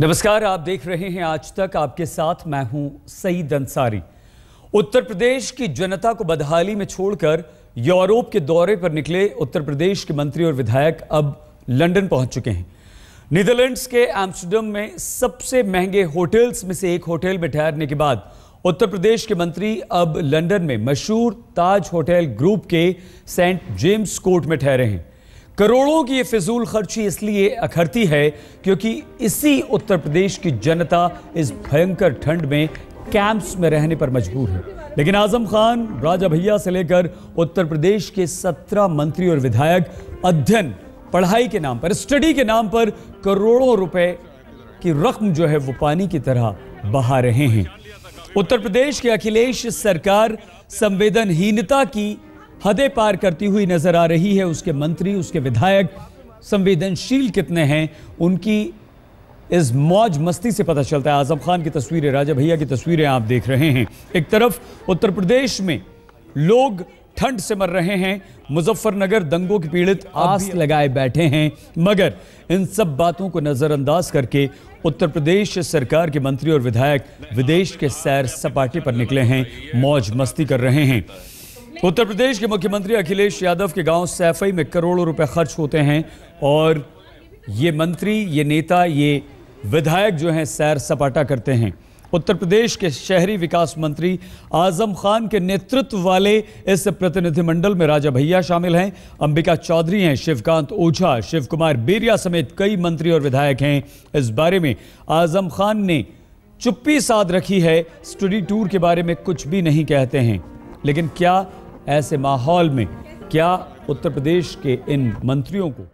नमस्कार आप देख रहे हैं आज तक आपके साथ मैं हूं सईद अंसारी उत्तर प्रदेश की जनता को बदहाली में छोड़कर यूरोप के दौरे पर निकले उत्तर प्रदेश के मंत्री और विधायक अब लंदन पहुंच चुके हैं नीदरलैंड्स के एम्स्टर्डम में सबसे महंगे होटल्स में से एक होटल में ठहरने के बाद उत्तर प्रदेश के मंत्री अब लंदन में मशहूर ताज होटल ग्रुप के सेंट जेम्स कोर्ट में ठहरे हैं करोड़ों की ये फिजूल खर्ची इसलिए अखरती है क्योंकि इसी उत्तर प्रदेश की जनता इस भयंकर ठंड में कैंप्स में रहने पर मजबूर है लेकिन आजम खान राजा भैया से लेकर उत्तर प्रदेश के सत्रह मंत्री और विधायक अध्ययन पढ़ाई के नाम पर स्टडी के नाम पर करोड़ों रुपए की रकम जो है वो पानी की तरह बहा रहे हैं उत्तर प्रदेश के अखिलेश सरकार संवेदनहीनता की हदें पार करती हुई नजर आ रही है उसके मंत्री उसके विधायक संवेदनशील कितने हैं उनकी इस मौज मस्ती से पता चलता है आजम खान की तस्वीरें राजा भैया की तस्वीरें आप देख रहे हैं एक तरफ उत्तर प्रदेश में लोग ठंड से मर रहे हैं मुजफ्फरनगर दंगों के पीड़ित आस लगाए बैठे हैं मगर इन सब बातों को नज़रअंदाज करके उत्तर प्रदेश सरकार के मंत्री और विधायक विदेश के सैर सपाटे पर निकले हैं मौज मस्ती कर रहे हैं उत्तर प्रदेश के मुख्यमंत्री अखिलेश यादव के गांव सैफई में करोड़ों रुपए खर्च होते हैं और ये मंत्री ये नेता ये विधायक जो हैं सैर सपाटा करते हैं उत्तर प्रदेश के शहरी विकास मंत्री आजम खान के नेतृत्व वाले इस प्रतिनिधिमंडल में राजा भैया शामिल हैं अंबिका चौधरी हैं शिवकांत ओझा शिव कुमार बेरिया समेत कई मंत्री और विधायक हैं इस बारे में आजम खान ने चुप्पी साध रखी है स्टडी टूर के बारे में कुछ भी नहीं कहते हैं लेकिन क्या ऐसे माहौल में क्या उत्तर प्रदेश के इन मंत्रियों को